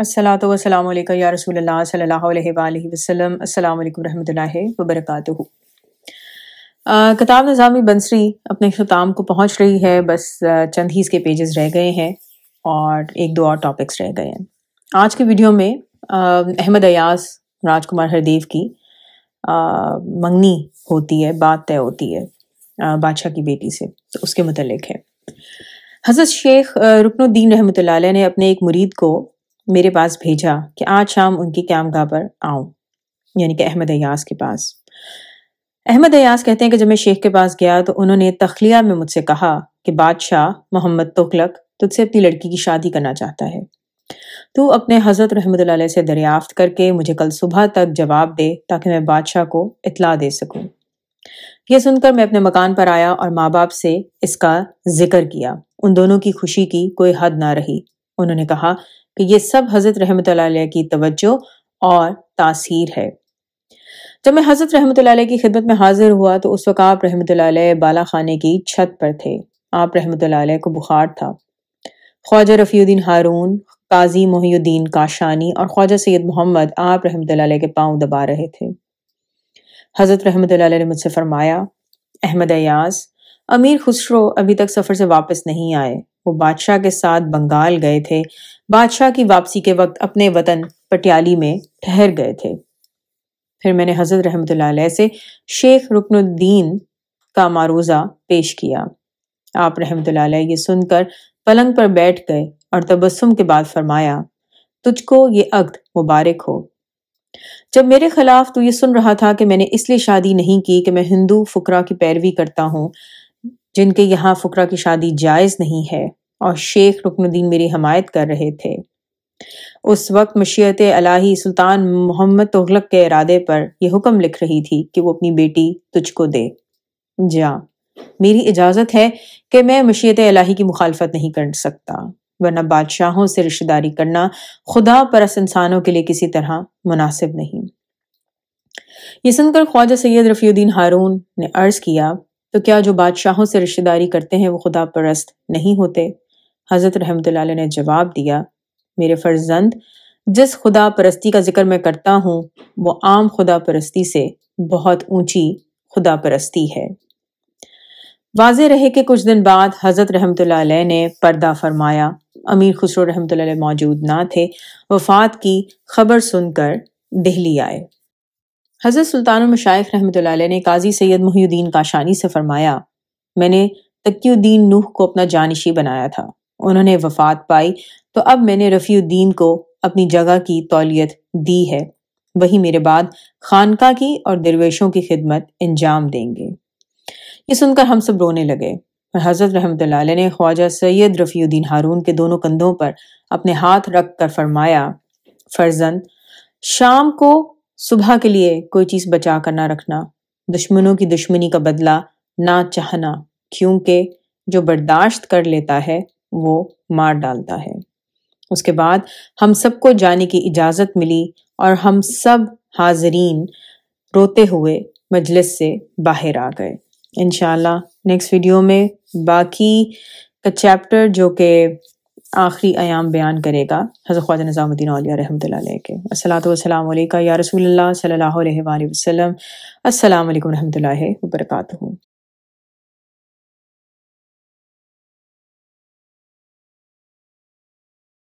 अस्सलातु अलैका या रसूल अल्लाह सल्लल्लाहु अलैहि वआलैहि वसल्लम अस्सलाम रहमतुल्लाहि व किताब निज़ामी बंसरी अपने ख़ताम को पहुंच रही है बस uh, चंद ही इसके पेजेस रह गए हैं और एक दो और टॉपिक्स रह गए हैं आज के वीडियो में अहमद अयास राजकुमार हरदेव की uh, मंगनी होती है बात तय होती है uh, बादशाह की बेटी से तो उसके मतलब है हज़रत शेख रुकनुद्दीन रहमत ने अपने एक मुरीद को मेरे पास भेजा कि आज शाम उनकी गाह पर आऊँ यानी कि अहमद अयास के पास अहमद अयास कहते हैं कि जब मैं शेख के पास गया तो उन्होंने तखलिया में मुझसे कहा कि बादशाह मोहम्मद तुगलक तुझसे अपनी लड़की की शादी करना चाहता है तू अपने हज़रत रहमत से दरियाफ्त करके मुझे कल सुबह तक जवाब दे ताकि मैं बादशाह को इतला दे सकूं। यह सुनकर मैं अपने मकान पर आया और माँ बाप से इसका जिक्र किया उन दोनों की खुशी की कोई हद ना रही उन्होंने कहा कि ये सब हजरत रहमत की तवज्जो और तासीर है जब मैं हजरत रहमत की खिदमत में हाजिर हुआ तो उस वक्त आप रहमत बाला खाने की छत पर थे आप रहमत को बुखार था ख्वाजा रफ़ीउद्दीन हारून काजी मोहुद्दीन काशानी और ख्वाजा सैयद मोहम्मद आप रहमत के पाँव दबा रहे थे हज़रत रहमत ने मुझसे फरमाया अहमद अयाज अमीर खुसरो अभी तक सफ़र से वापस नहीं आए वो बादशाह के साथ बंगाल गए थे बादशाह की वापसी के वक्त अपने वतन पटियाली में ठहर गए थे फिर मैंने हजरत रहमत से शेख रुकनुद्दीन का मारूजा पेश किया आप रहमत ये सुनकर पलंग पर बैठ गए और तबस्सुम के बाद फरमाया तुझको ये अक्त मुबारक हो जब मेरे खिलाफ तू ये सुन रहा था कि मैंने इसलिए शादी नहीं की कि मैं हिंदू फकरा की पैरवी करता हूँ जिनके यहाँ फुकरा की शादी जायज़ नहीं है और शेख रुकनुद्दीन मेरी हमायत कर रहे थे उस वक्त मशीत अलाही सुल्तान मोहम्मद तुगलक के इरादे पर यह हुक्म लिख रही थी कि वो अपनी बेटी तुझको दे जा मेरी इजाज़त है कि मैं मशीत अलाही की मुखालफत नहीं कर सकता वरना बादशाहों से रिश्तेदारी करना खुदा परस इंसानों के लिए किसी तरह मुनासिब नहीं ये सुनकर ख्वाजा सैयद रफ़ीउद्दीन हारून ने अर्ज़ किया तो क्या जो बादशाहों से रिश्तेदारी करते हैं वो खुदा परस्त नहीं होते हज़रत रहमत ने जवाब दिया मेरे फर्जंद जिस खुदा परस्ती का जिक्र मैं करता हूँ वो आम खुदा परस्ती से बहुत ऊंची खुदा परस्ती है वाज रहे कि कुछ दिन बाद हज़रत रहमत ने पर्दा फरमाया अमीर खुसरो रहमत मौजूद ना थे वफात की खबर सुनकर दिल्ली आए हज़रत सुल्तान मशाइफ रहमत ने काजी सैयद मुहीद्दीन काशानी से फरमाया मैंने तकीुद्दीन नूह को अपना जानशी बनाया था उन्होंने वफात पाई तो अब मैंने रफ़ीउद्दीन को अपनी जगह की तौलियत दी है वही मेरे बाद खानका की और दरवेशों की खिदमत अंजाम देंगे ये सुनकर हम सब रोने लगे और हज़रत रहमत ने ख्वाजा सैयद रफ़ीउद्दीन हारून के दोनों कंधों पर अपने हाथ रख कर फरमाया फर्जंद शाम को सुबह के लिए कोई चीज बचा कर ना रखना दुश्मनों की दुश्मनी का बदला ना चाहना क्योंकि जो बर्दाश्त कर लेता है वो मार डालता है उसके बाद हम सबको जाने की इजाज़त मिली और हम सब हाजरीन रोते हुए मजलिस से बाहर आ गए इनशाला नेक्स्ट वीडियो में बाकी का चैप्टर जो कि आखिरी आयाम बयान करेगा हज़रत ख्वाजा निज़ामुद्दीन आलिया रहमत के असलातम या रसूल सल्ला वसलम अल्लाम वरहमल वर्का